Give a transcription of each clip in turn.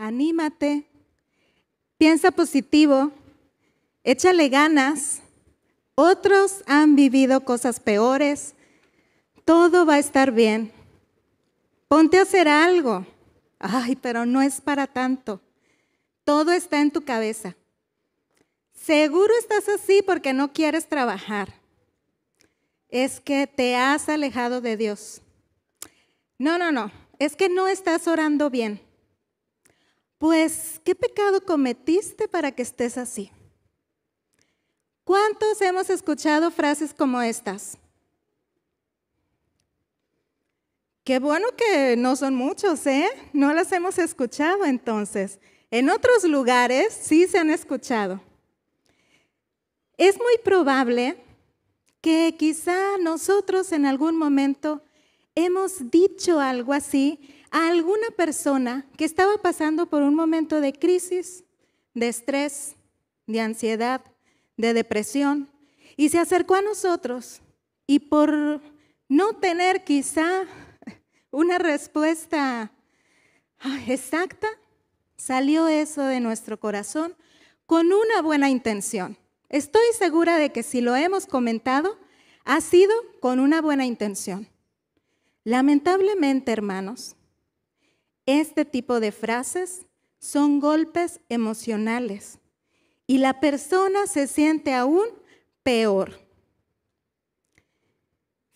anímate, piensa positivo, échale ganas. Otros han vivido cosas peores. Todo va a estar bien. Ponte a hacer algo. Ay, pero no es para tanto. Todo está en tu cabeza. Seguro estás así porque no quieres trabajar. Es que te has alejado de Dios. No, no, no. Es que no estás orando bien pues, ¿qué pecado cometiste para que estés así? ¿Cuántos hemos escuchado frases como estas? Qué bueno que no son muchos, ¿eh? No las hemos escuchado entonces. En otros lugares sí se han escuchado. Es muy probable que quizá nosotros en algún momento hemos dicho algo así a alguna persona que estaba pasando por un momento de crisis, de estrés, de ansiedad, de depresión, y se acercó a nosotros y por no tener quizá una respuesta exacta, salió eso de nuestro corazón con una buena intención. Estoy segura de que si lo hemos comentado, ha sido con una buena intención. Lamentablemente, hermanos, este tipo de frases son golpes emocionales y la persona se siente aún peor.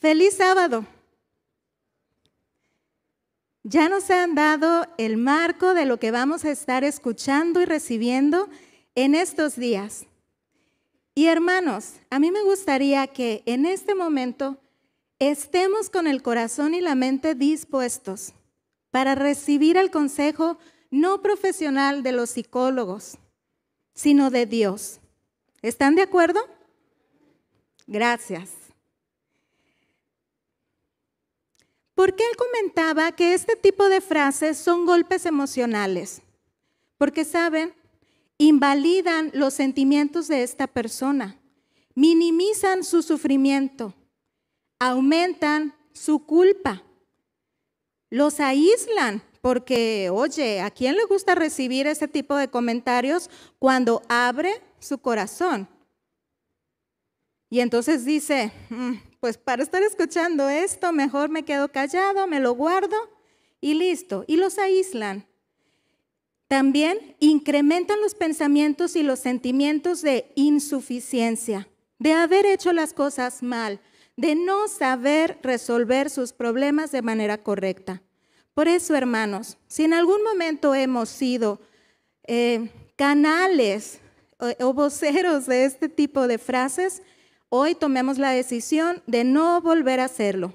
Feliz sábado. Ya nos han dado el marco de lo que vamos a estar escuchando y recibiendo en estos días. Y hermanos, a mí me gustaría que en este momento estemos con el corazón y la mente dispuestos para recibir el consejo no profesional de los psicólogos, sino de Dios. ¿Están de acuerdo? Gracias. Porque él comentaba que este tipo de frases son golpes emocionales, porque saben, invalidan los sentimientos de esta persona, minimizan su sufrimiento aumentan su culpa. Los aíslan porque, oye, ¿a quién le gusta recibir ese tipo de comentarios cuando abre su corazón? Y entonces dice, mm, pues para estar escuchando esto, mejor me quedo callado, me lo guardo y listo. Y los aíslan. También incrementan los pensamientos y los sentimientos de insuficiencia, de haber hecho las cosas mal, de no saber resolver sus problemas de manera correcta. Por eso, hermanos, si en algún momento hemos sido eh, canales o voceros de este tipo de frases, hoy tomemos la decisión de no volver a hacerlo.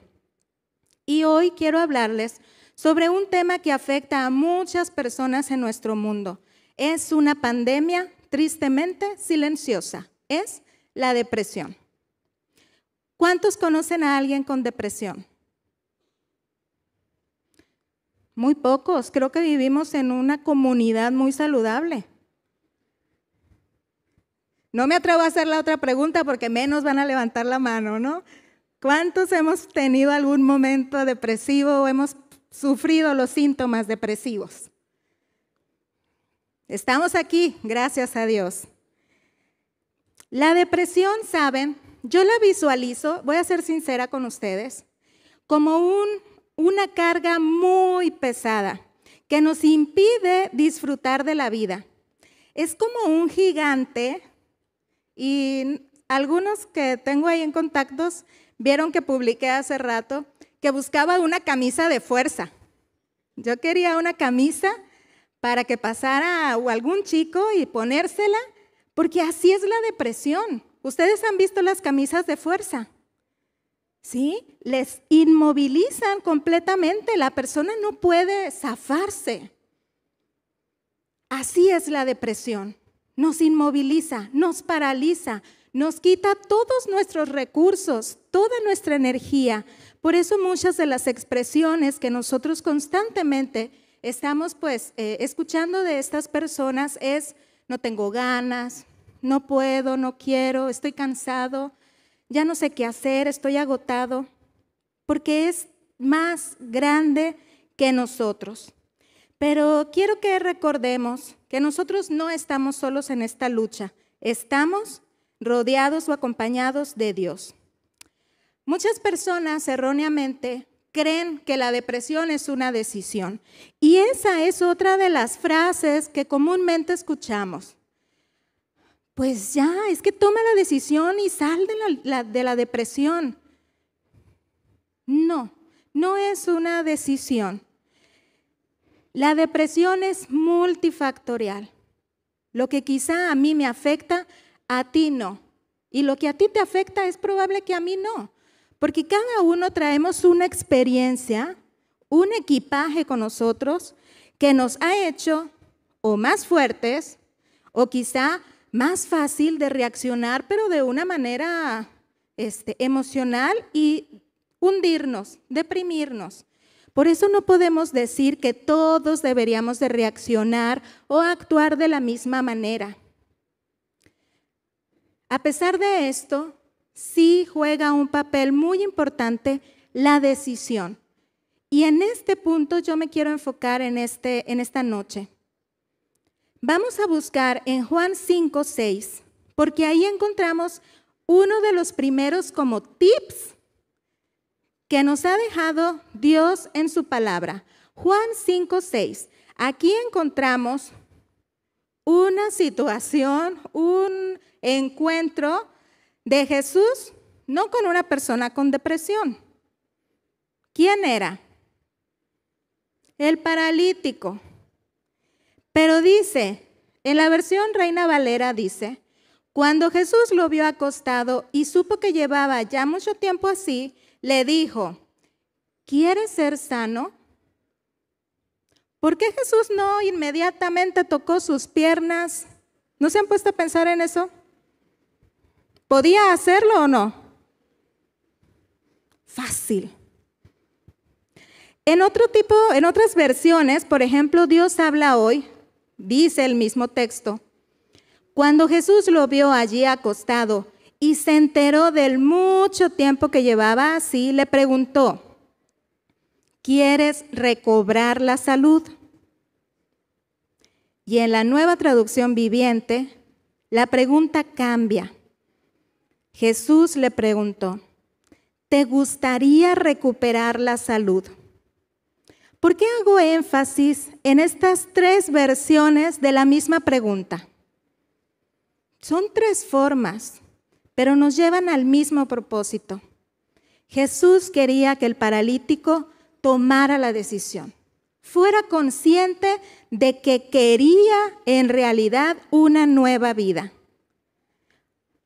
Y hoy quiero hablarles sobre un tema que afecta a muchas personas en nuestro mundo. Es una pandemia tristemente silenciosa. Es la depresión. ¿Cuántos conocen a alguien con depresión? Muy pocos. Creo que vivimos en una comunidad muy saludable. No me atrevo a hacer la otra pregunta porque menos van a levantar la mano, ¿no? ¿Cuántos hemos tenido algún momento depresivo o hemos sufrido los síntomas depresivos? Estamos aquí, gracias a Dios. La depresión, saben, yo la visualizo, voy a ser sincera con ustedes, como una carga muy pesada que nos impide disfrutar de la vida. Es como un gigante y algunos que tengo ahí en contactos vieron que publiqué hace rato que buscaba una camisa de fuerza. Yo quería una camisa para que pasara o algún chico y ponérsela, porque así es la depresión. Ustedes han visto las camisas de fuerza. ¿Sí? Les inmovilizan completamente. La persona no puede zafarse. Así es la depresión. Nos inmoviliza, nos paraliza, nos quita todos nuestros recursos, toda nuestra energía. Por eso muchas de las expresiones que nosotros constantemente estamos pues eh, escuchando de estas personas es no tengo ganas, no puedo, no quiero, estoy cansado, ya no sé qué hacer, estoy agotado, porque es más grande que nosotros. Pero quiero que recordemos que nosotros no estamos solos en esta lucha, estamos rodeados o acompañados de Dios. Muchas personas erróneamente creen que la depresión es una decisión y esa es otra de las frases que comúnmente escuchamos pues ya, es que toma la decisión y sal de la, de la depresión. No, no es una decisión. La depresión es multifactorial. Lo que quizá a mí me afecta, a ti no. Y lo que a ti te afecta es probable que a mí no. Porque cada uno traemos una experiencia, un equipaje con nosotros que nos ha hecho o más fuertes o quizá más fácil de reaccionar, pero de una manera este, emocional y hundirnos, deprimirnos. Por eso no podemos decir que todos deberíamos de reaccionar o actuar de la misma manera. A pesar de esto, sí juega un papel muy importante la decisión. Y en este punto yo me quiero enfocar en, este, en esta noche. Vamos a buscar en Juan 5, 6, porque ahí encontramos uno de los primeros como tips que nos ha dejado Dios en su palabra. Juan 5, 6. Aquí encontramos una situación, un encuentro de Jesús, no con una persona con depresión. ¿Quién era? El paralítico. Pero dice, en la versión Reina Valera dice, cuando Jesús lo vio acostado y supo que llevaba ya mucho tiempo así, le dijo, ¿quieres ser sano? ¿Por qué Jesús no inmediatamente tocó sus piernas? ¿No se han puesto a pensar en eso? ¿Podía hacerlo o no? Fácil. En otro tipo, en otras versiones, por ejemplo, Dios habla hoy Dice el mismo texto. Cuando Jesús lo vio allí acostado y se enteró del mucho tiempo que llevaba así, le preguntó, ¿quieres recobrar la salud? Y en la nueva traducción viviente, la pregunta cambia. Jesús le preguntó, ¿te gustaría recuperar la salud? ¿Por qué hago énfasis en estas tres versiones de la misma pregunta? Son tres formas, pero nos llevan al mismo propósito. Jesús quería que el paralítico tomara la decisión, fuera consciente de que quería en realidad una nueva vida.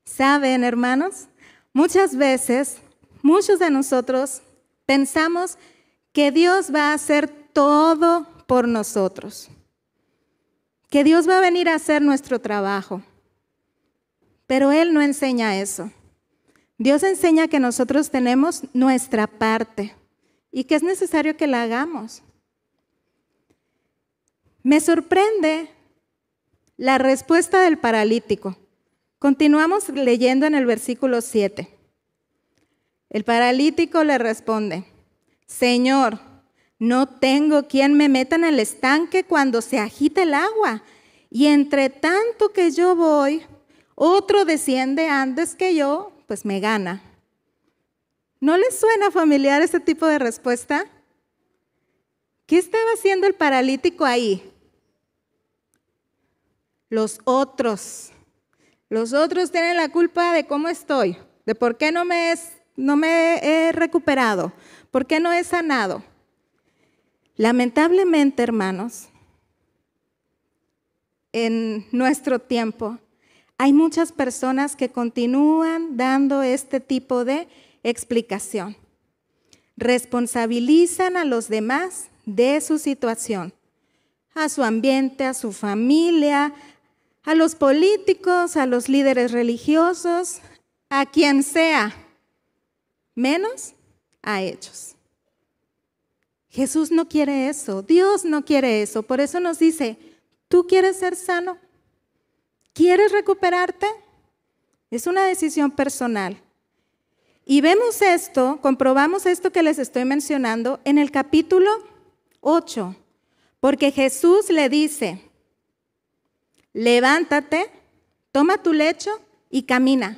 ¿Saben, hermanos? Muchas veces, muchos de nosotros pensamos que Dios va a hacer todo por nosotros, que Dios va a venir a hacer nuestro trabajo. Pero Él no enseña eso. Dios enseña que nosotros tenemos nuestra parte y que es necesario que la hagamos. Me sorprende la respuesta del paralítico. Continuamos leyendo en el versículo 7. El paralítico le responde, Señor, no tengo quien me meta en el estanque cuando se agita el agua. Y entre tanto que yo voy, otro desciende antes que yo, pues me gana. ¿No les suena familiar este tipo de respuesta? ¿Qué estaba haciendo el paralítico ahí? Los otros. Los otros tienen la culpa de cómo estoy, de por qué no me, no me he recuperado, ¿Por qué no es sanado? Lamentablemente, hermanos, en nuestro tiempo hay muchas personas que continúan dando este tipo de explicación. Responsabilizan a los demás de su situación, a su ambiente, a su familia, a los políticos, a los líderes religiosos, a quien sea, menos a hechos. Jesús no quiere eso, Dios no quiere eso. Por eso nos dice, ¿tú quieres ser sano? ¿Quieres recuperarte? Es una decisión personal. Y vemos esto, comprobamos esto que les estoy mencionando en el capítulo 8, porque Jesús le dice, levántate, toma tu lecho y camina.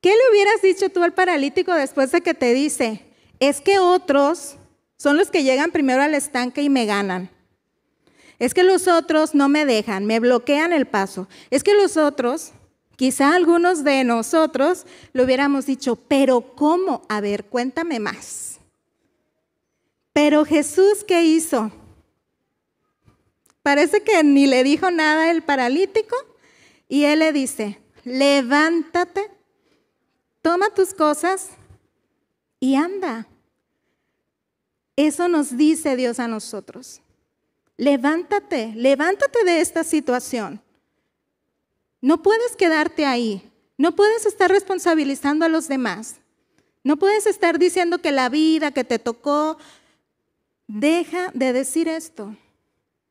¿Qué le hubieras dicho tú al paralítico después de que te dice, es que otros son los que llegan primero al estanque y me ganan? Es que los otros no me dejan, me bloquean el paso. Es que los otros, quizá algunos de nosotros, lo hubiéramos dicho, pero ¿cómo? A ver, cuéntame más. Pero Jesús, ¿qué hizo? Parece que ni le dijo nada el paralítico y él le dice, levántate toma tus cosas y anda. Eso nos dice Dios a nosotros. Levántate, levántate de esta situación. No puedes quedarte ahí. No puedes estar responsabilizando a los demás. No puedes estar diciendo que la vida que te tocó. Deja de decir esto.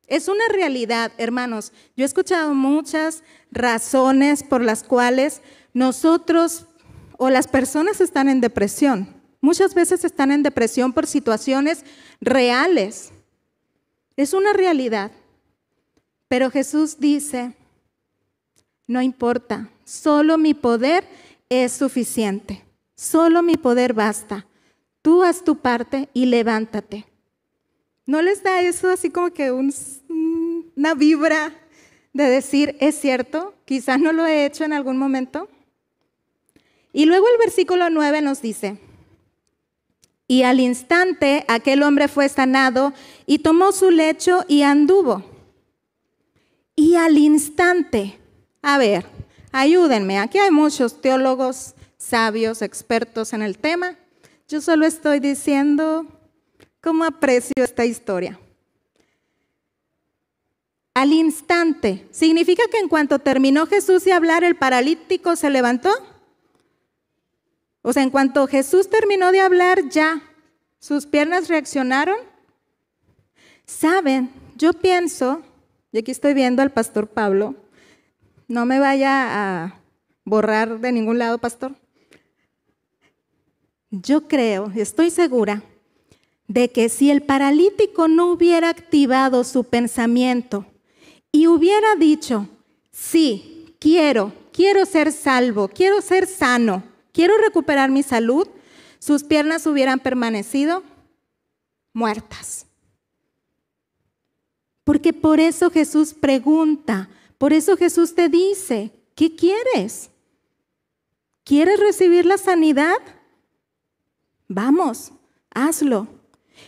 Es una realidad, hermanos. Yo he escuchado muchas razones por las cuales nosotros o las personas están en depresión. Muchas veces están en depresión por situaciones reales. Es una realidad. Pero Jesús dice, no importa, solo mi poder es suficiente. Solo mi poder basta. Tú haz tu parte y levántate. ¿No les da eso así como que una vibra de decir, es cierto, quizás no lo he hecho en algún momento? Y luego el versículo 9 nos dice, y al instante aquel hombre fue sanado y tomó su lecho y anduvo. Y al instante, a ver, ayúdenme, aquí hay muchos teólogos sabios, expertos en el tema. Yo solo estoy diciendo cómo aprecio esta historia. Al instante, ¿significa que en cuanto terminó Jesús de hablar, el paralítico se levantó? O sea, en cuanto Jesús terminó de hablar, ya sus piernas reaccionaron. Saben, yo pienso, y aquí estoy viendo al pastor Pablo, no me vaya a borrar de ningún lado, pastor. Yo creo, estoy segura, de que si el paralítico no hubiera activado su pensamiento y hubiera dicho, sí, quiero, quiero ser salvo, quiero ser sano, quiero recuperar mi salud, sus piernas hubieran permanecido muertas. Porque por eso Jesús pregunta, por eso Jesús te dice, ¿qué quieres? ¿Quieres recibir la sanidad? Vamos, hazlo.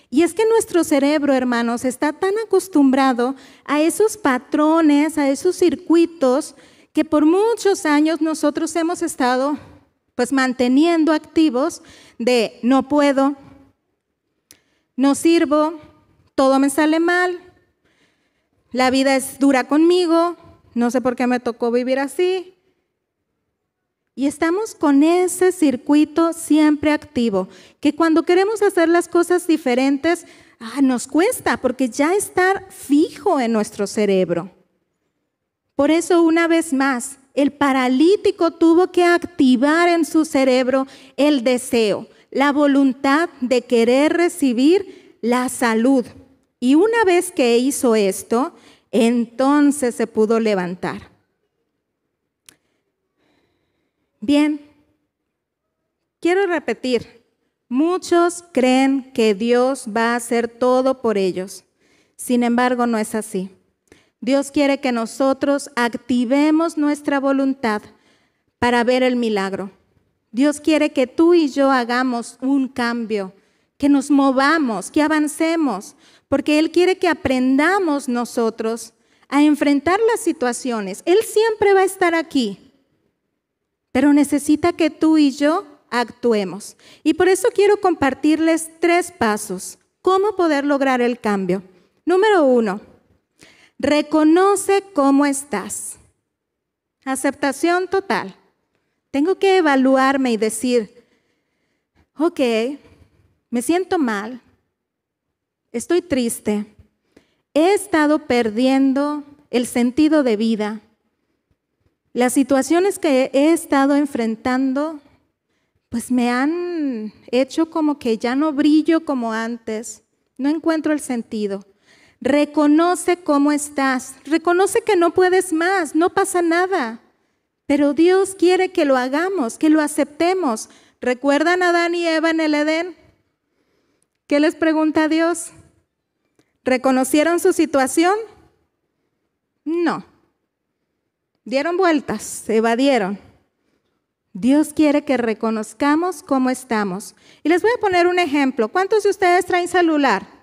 Y es que nuestro cerebro, hermanos, está tan acostumbrado a esos patrones, a esos circuitos, que por muchos años nosotros hemos estado pues manteniendo activos de no puedo, no sirvo, todo me sale mal, la vida es dura conmigo, no sé por qué me tocó vivir así, y estamos con ese circuito siempre activo, que cuando queremos hacer las cosas diferentes, ah, nos cuesta, porque ya estar fijo en nuestro cerebro. Por eso, una vez más, el paralítico tuvo que activar en su cerebro el deseo, la voluntad de querer recibir la salud. Y una vez que hizo esto, entonces se pudo levantar. Bien, quiero repetir, muchos creen que Dios va a hacer todo por ellos. Sin embargo, no es así. Dios quiere que nosotros activemos nuestra voluntad para ver el milagro. Dios quiere que tú y yo hagamos un cambio, que nos movamos, que avancemos, porque Él quiere que aprendamos nosotros a enfrentar las situaciones. Él siempre va a estar aquí, pero necesita que tú y yo actuemos. Y por eso quiero compartirles tres pasos, cómo poder lograr el cambio. Número uno, Reconoce cómo estás. Aceptación total. Tengo que evaluarme y decir, ok, me siento mal, estoy triste, he estado perdiendo el sentido de vida. Las situaciones que he estado enfrentando, pues me han hecho como que ya no brillo como antes, no encuentro el sentido. Reconoce cómo estás. Reconoce que no puedes más, no pasa nada. Pero Dios quiere que lo hagamos, que lo aceptemos. ¿Recuerdan a Adán y Eva en el Edén? ¿Qué les pregunta Dios? ¿Reconocieron su situación? No. Dieron vueltas, se evadieron. Dios quiere que reconozcamos cómo estamos. Y les voy a poner un ejemplo. ¿Cuántos de ustedes traen celular?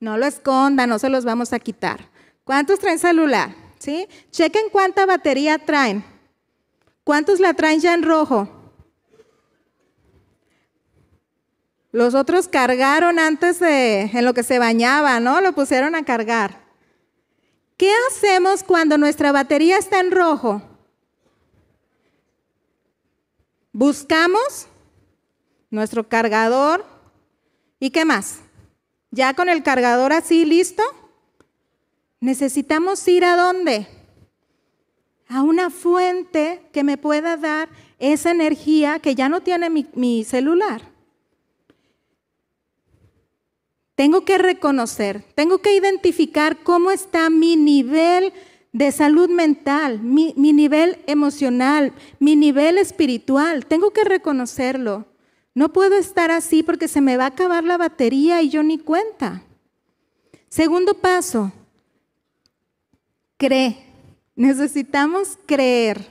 No lo escondan, no se los vamos a quitar. ¿Cuántos traen celular? ¿Sí? Chequen cuánta batería traen. ¿Cuántos la traen ya en rojo? Los otros cargaron antes de, en lo que se bañaba, ¿no? Lo pusieron a cargar. ¿Qué hacemos cuando nuestra batería está en rojo? Buscamos nuestro cargador y qué más ya con el cargador así listo, necesitamos ir a dónde? A una fuente que me pueda dar esa energía que ya no tiene mi, celular. Tengo que reconocer, tengo que identificar cómo está mi nivel de salud mental, mi nivel emocional, mi nivel espiritual. Tengo que reconocerlo. No puedo estar así porque se me va a acabar la batería y yo ni cuenta. Segundo paso, cree. Necesitamos creer.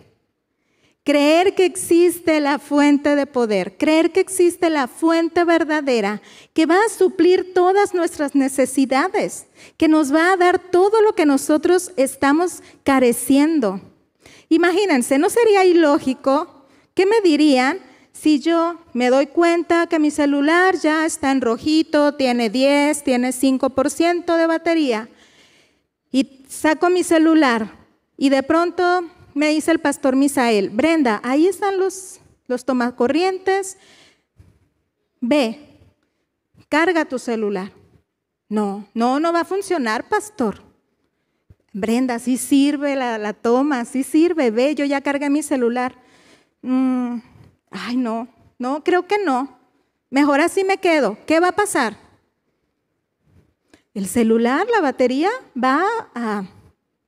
Creer que existe la fuente de poder, creer que existe la fuente verdadera que va a suplir todas nuestras necesidades, que nos va a dar todo lo que nosotros estamos careciendo. Imagínense, ¿no sería ilógico? ¿Qué me dirían si yo me doy cuenta que mi celular ya está en rojito, tiene 10, tiene 5% de batería, y saco mi celular y de pronto me dice el pastor Misael, Brenda, ahí están los, los tomacorrientes, ve, carga tu celular. No, no, no va a funcionar, pastor. Brenda, sí sirve la, toma, sí sirve, ve, yo ya cargué mi celular. Mm, ay no, no, creo que no, mejor así me quedo, ¿qué va a pasar? El celular, la batería va a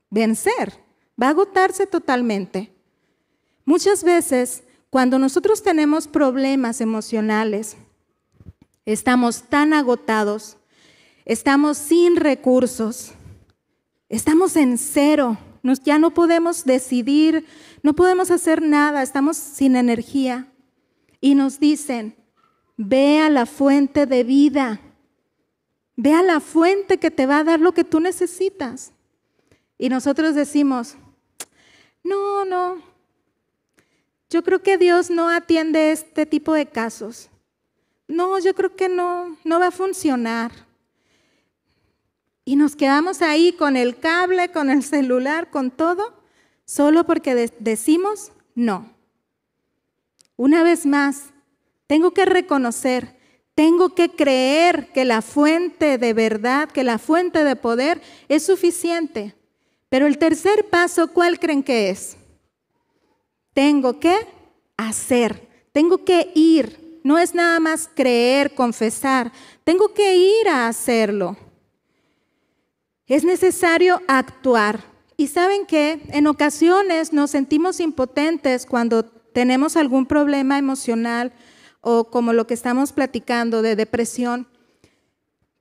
vencer, va a agotarse totalmente. Muchas veces, cuando nosotros tenemos problemas emocionales, estamos tan agotados, estamos sin recursos, estamos en cero, ya no podemos decidir, no podemos hacer nada, estamos sin energía y nos dicen, ve a la fuente de vida, ve a la fuente que te va a dar lo que tú necesitas. Y nosotros decimos, no, no, yo creo que Dios no atiende este tipo de casos. No, yo creo que no, no va a funcionar. Y nos quedamos ahí con el cable, con el celular, con todo, solo porque decimos no. Una vez más, tengo que reconocer, tengo que creer que la fuente de verdad, que la fuente de poder es suficiente. Pero el tercer paso, ¿cuál creen que es? Tengo que hacer, tengo que ir. No es nada más creer, confesar. Tengo que ir a hacerlo. Es necesario actuar. Y saben que en ocasiones nos sentimos impotentes cuando tenemos algún problema emocional o como lo que estamos platicando de depresión,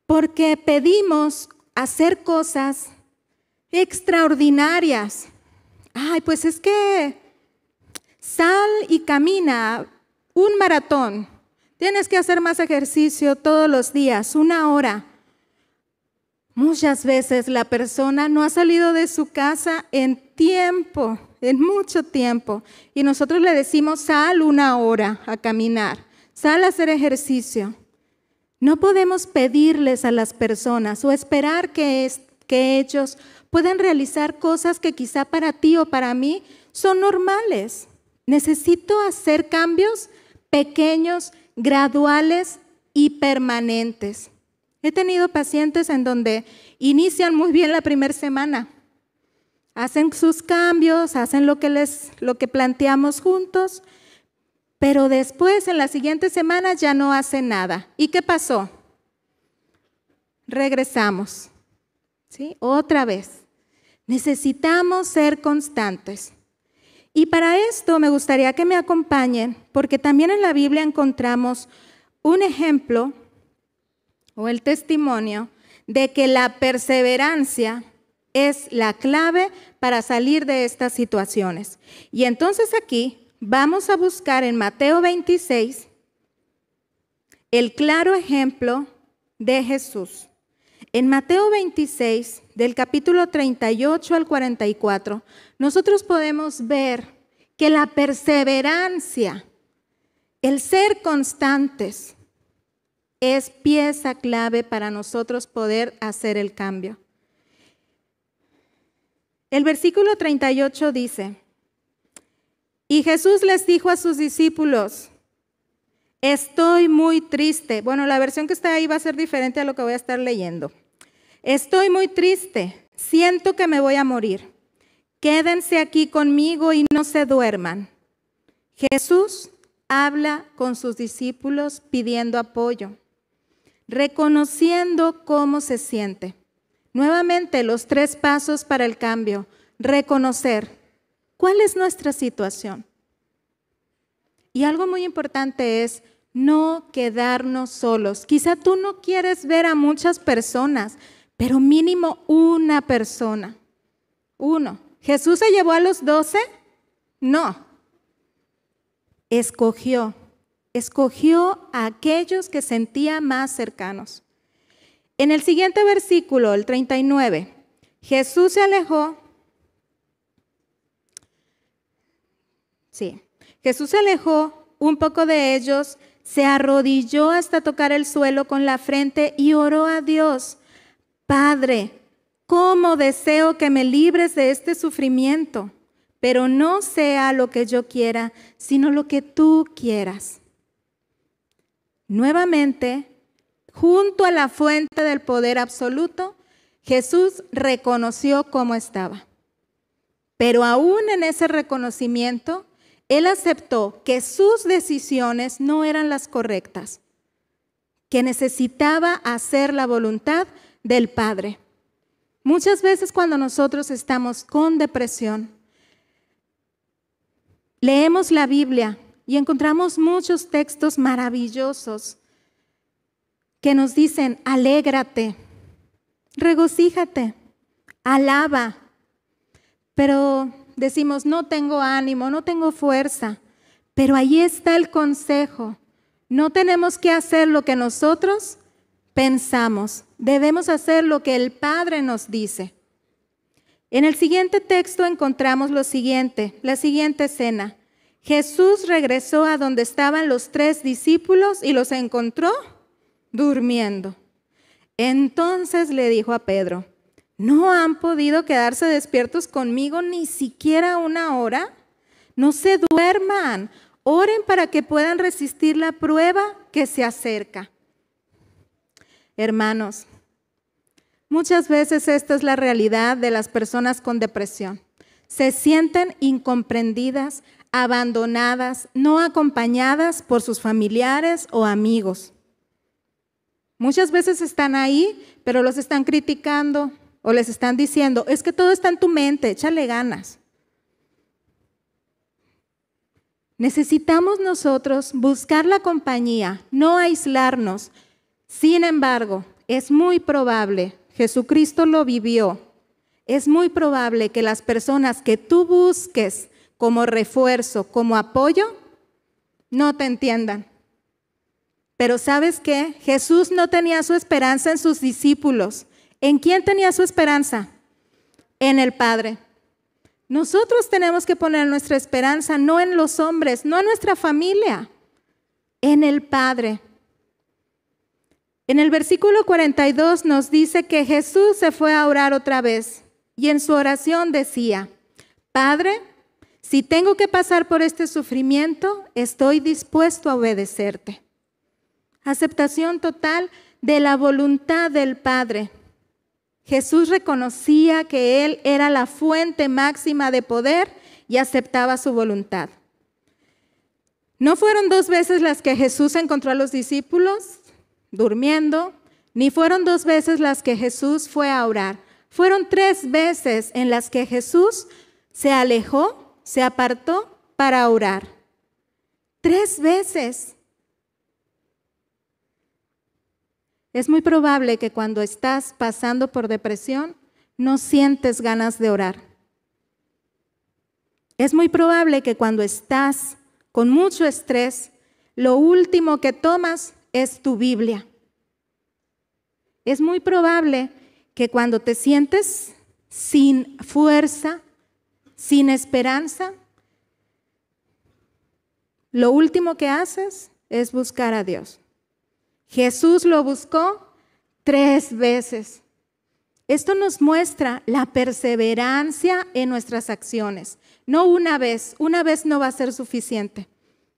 porque pedimos hacer cosas extraordinarias. Ay, pues es que sal y camina un maratón. Tienes que hacer más ejercicio todos los días, una hora. Muchas veces la persona no ha salido de su casa en tiempo en mucho tiempo. Y nosotros le decimos, sal una hora a caminar, sal a hacer ejercicio. No podemos pedirles a las personas o esperar que ellos puedan realizar cosas que quizá para ti o para mí son normales. Necesito hacer cambios pequeños, graduales y permanentes. He tenido pacientes en donde inician muy bien la primera semana, hacen sus cambios, hacen lo que, les, lo que planteamos juntos, pero después en la siguiente semana, ya no hacen nada. ¿Y qué pasó? Regresamos. ¿Sí? Otra vez. Necesitamos ser constantes. Y para esto me gustaría que me acompañen, porque también en la Biblia encontramos un ejemplo o el testimonio de que la perseverancia es la clave para salir de estas situaciones. Y entonces aquí vamos a buscar en Mateo 26 el claro ejemplo de Jesús. En Mateo 26, del capítulo 38 al 44, nosotros podemos ver que la perseverancia, el ser constantes, es pieza clave para nosotros poder hacer el cambio. El versículo 38 dice, y Jesús les dijo a sus discípulos, estoy muy triste. Bueno, la versión que está ahí va a ser diferente a lo que voy a estar leyendo. Estoy muy triste, siento que me voy a morir. Quédense aquí conmigo y no se duerman. Jesús habla con sus discípulos pidiendo apoyo, reconociendo cómo se siente. Nuevamente, los tres pasos para el cambio. Reconocer cuál es nuestra situación. Y algo muy importante es no quedarnos solos. Quizá tú no quieres ver a muchas personas, pero mínimo una persona. Uno. ¿Jesús se llevó a los doce? No. Escogió. Escogió a aquellos que sentía más cercanos. En el siguiente versículo, el 39, Jesús se alejó. Sí, Jesús se alejó un poco de ellos, se arrodilló hasta tocar el suelo con la frente y oró a Dios, Padre, ¿cómo deseo que me libres de este sufrimiento? Pero no sea lo que yo quiera, sino lo que tú quieras. Nuevamente, junto a la fuente del poder absoluto, Jesús reconoció cómo estaba. Pero aún en ese reconocimiento, él aceptó que sus decisiones no eran las correctas, que necesitaba hacer la voluntad del Padre. Muchas veces cuando nosotros estamos con depresión, leemos la Biblia y encontramos muchos textos maravillosos que nos dicen, alégrate, regocíjate, alaba, pero decimos, no tengo ánimo, no tengo fuerza, pero ahí está el consejo. No tenemos que hacer lo que nosotros pensamos, debemos hacer lo que el Padre nos dice. En el siguiente texto encontramos lo siguiente, la siguiente escena. Jesús regresó a donde estaban los tres discípulos y los encontró durmiendo. Entonces le dijo a Pedro, ¿no han podido quedarse despiertos conmigo ni siquiera una hora? No se duerman, oren para que puedan resistir la prueba que se acerca. Hermanos, muchas veces esta es la realidad de las personas con depresión. Se sienten incomprendidas, abandonadas, no acompañadas por sus familiares o amigos. Muchas veces están ahí, pero los están criticando o les están diciendo, es que todo está en tu mente, échale ganas. Necesitamos nosotros buscar la compañía, no aislarnos. Sin embargo, es muy probable, Jesucristo lo vivió, es muy probable que las personas que tú busques como refuerzo, como apoyo, no te entiendan. Pero ¿sabes qué? Jesús no tenía su esperanza en sus discípulos. ¿En quién tenía su esperanza? En el Padre. Nosotros tenemos que poner nuestra esperanza no en los hombres, no en nuestra familia, en el Padre. En el versículo 42 nos dice que Jesús se fue a orar otra vez y en su oración decía, Padre, si tengo que pasar por este sufrimiento, estoy dispuesto a obedecerte aceptación total de la voluntad del Padre. Jesús reconocía que Él era la fuente máxima de poder y aceptaba su voluntad. No fueron dos veces las que Jesús encontró a los discípulos durmiendo, ni fueron dos veces las que Jesús fue a orar. Fueron tres veces en las que Jesús se alejó, se apartó para orar. Tres veces. Es muy probable que cuando estás pasando por depresión no sientes ganas de orar. Es muy probable que cuando estás con mucho estrés, lo último que tomas es tu Biblia. Es muy probable que cuando te sientes sin fuerza, sin esperanza, lo último que haces es buscar a Dios. Jesús lo buscó tres veces. Esto nos muestra la perseverancia en nuestras acciones. No una vez, una vez no va a ser suficiente.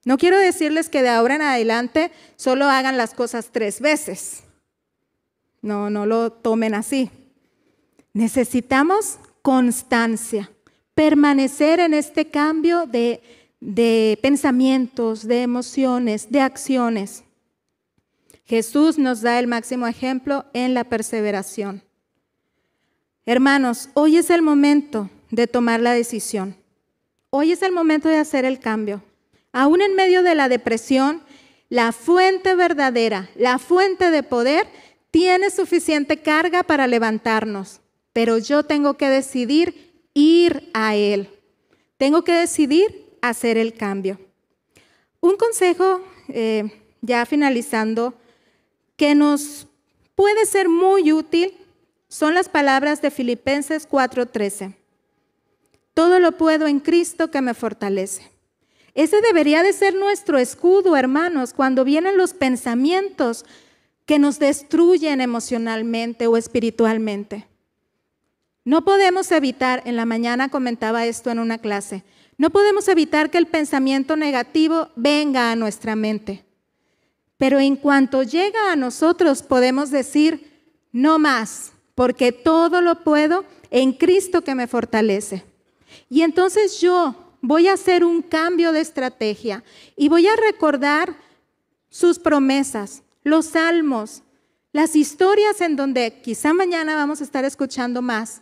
No quiero decirles que de ahora en adelante solo hagan las cosas tres veces. No, no lo tomen así. Necesitamos constancia, permanecer en este cambio de, de pensamientos, de emociones, de acciones. Jesús nos da el máximo ejemplo en la perseveración. Hermanos, hoy es el momento de tomar la decisión. Hoy es el momento de hacer el cambio. Aún en medio de la depresión, la fuente verdadera, la fuente de poder, tiene suficiente carga para levantarnos, pero yo tengo que decidir ir a Él. Tengo que decidir hacer el cambio. Un consejo, eh, ya finalizando que nos puede ser muy útil son las palabras de Filipenses 4:13. Todo lo puedo en Cristo que me fortalece. Ese debería de ser nuestro escudo, hermanos, cuando vienen los pensamientos que nos destruyen emocionalmente o espiritualmente. No podemos evitar, en la mañana comentaba esto en una clase, no podemos evitar que el pensamiento negativo venga a nuestra mente. Pero en cuanto llega a nosotros podemos decir, no más, porque todo lo puedo en Cristo que me fortalece. Y entonces yo voy a hacer un cambio de estrategia y voy a recordar sus promesas, los salmos, las historias en donde quizá mañana vamos a estar escuchando más,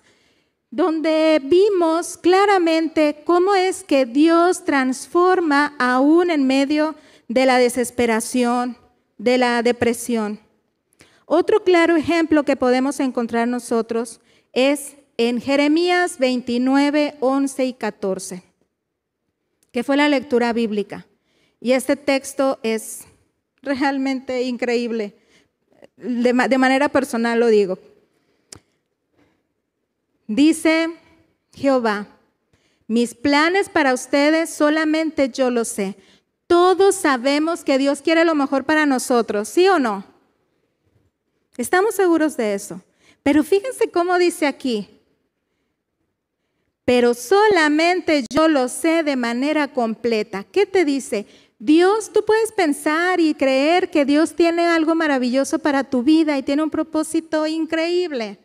donde vimos claramente cómo es que Dios transforma aún en medio de la desesperación, de la depresión. Otro claro ejemplo que podemos encontrar nosotros es en Jeremías 29, 11 y 14, que fue la lectura bíblica. Y este texto es realmente increíble. De, manera personal lo digo. Dice Jehová, mis planes para ustedes solamente yo los sé todos sabemos que Dios quiere lo mejor para nosotros, ¿sí o no? Estamos seguros de eso. Pero fíjense cómo dice aquí. Pero solamente yo lo sé de manera completa. ¿Qué te dice? Dios, tú puedes pensar y creer que Dios tiene algo maravilloso para tu vida y tiene un propósito increíble,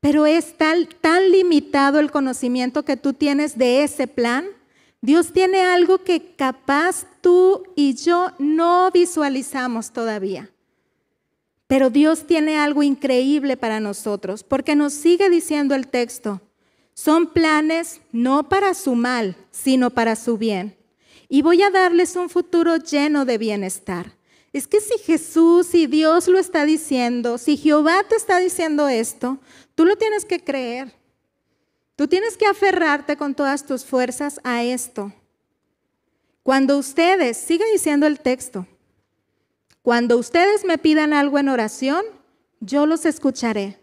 pero es tal, tan limitado el conocimiento que tú tienes de ese plan Dios tiene algo que capaz tú y yo no visualizamos todavía. Pero Dios tiene algo increíble para nosotros, porque nos sigue diciendo el texto, son planes no para su mal, sino para su bien. Y voy a darles un futuro lleno de bienestar. Es que si Jesús, y Dios lo está diciendo, si Jehová te está diciendo esto, tú lo tienes que creer. Tú tienes que aferrarte con todas tus fuerzas a esto. Cuando ustedes, sigue diciendo el texto, cuando ustedes me pidan algo en oración, yo los escucharé.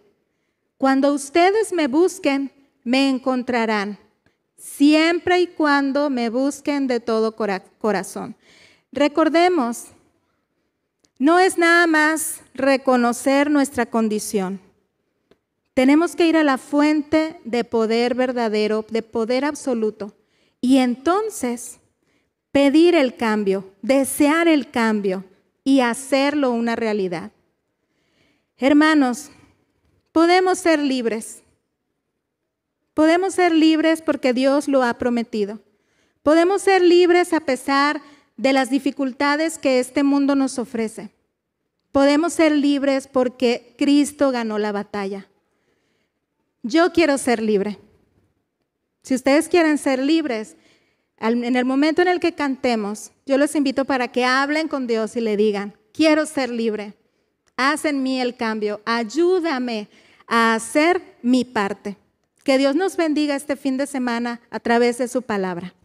Cuando ustedes me busquen, me encontrarán, siempre y cuando me busquen de todo corazón. Recordemos, no es nada más reconocer nuestra condición. Tenemos que ir a la fuente de poder verdadero, de poder absoluto. Y entonces pedir el cambio, desear el cambio y hacerlo una realidad. Hermanos, podemos ser libres. Podemos ser libres porque Dios lo ha prometido. Podemos ser libres a pesar de las dificultades que este mundo nos ofrece. Podemos ser libres porque Cristo ganó la batalla. Yo quiero ser libre. Si ustedes quieren ser libres, en el momento en el que cantemos, yo los invito para que hablen con Dios y le digan, quiero ser libre, haz en mí el cambio, ayúdame a hacer mi parte. Que Dios nos bendiga este fin de semana a través de su palabra.